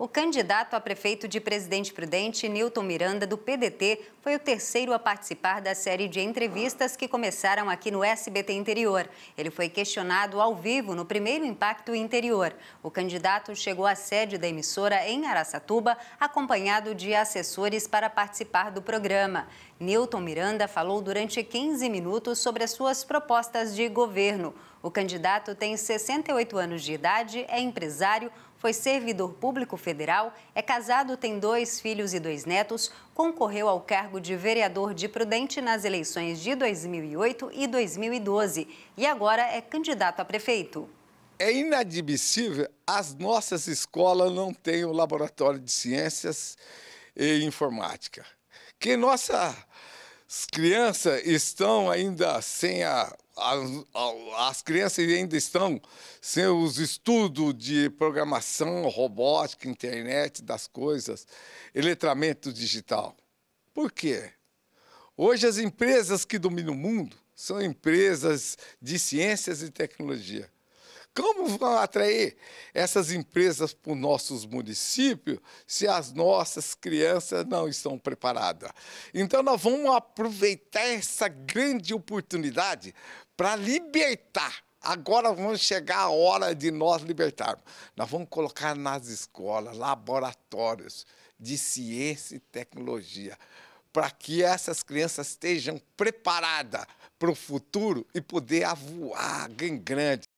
O candidato a prefeito de Presidente Prudente, Newton Miranda, do PDT, foi o terceiro a participar da série de entrevistas que começaram aqui no SBT Interior. Ele foi questionado ao vivo no primeiro Impacto Interior. O candidato chegou à sede da emissora em Araçatuba, acompanhado de assessores para participar do programa. Newton Miranda falou durante 15 minutos sobre as suas propostas de governo. O candidato tem 68 anos de idade, é empresário, foi servidor público federal, é casado, tem dois filhos e dois netos, concorreu ao cargo de vereador de Prudente nas eleições de 2008 e 2012 e agora é candidato a prefeito. É inadmissível as nossas escolas não têm o laboratório de ciências e informática. Que nossa as crianças estão ainda sem a, a, as crianças ainda estão sem os estudos de programação, robótica, internet das coisas, letramento digital. Por quê? Hoje as empresas que dominam o mundo são empresas de ciências e tecnologia. Como vão atrair essas empresas para os nossos municípios se as nossas crianças não estão preparadas? Então, nós vamos aproveitar essa grande oportunidade para libertar Agora vamos chegar a hora de nós libertarmos. Nós vamos colocar nas escolas laboratórios de ciência e tecnologia para que essas crianças estejam preparadas para o futuro e poder voar bem grande.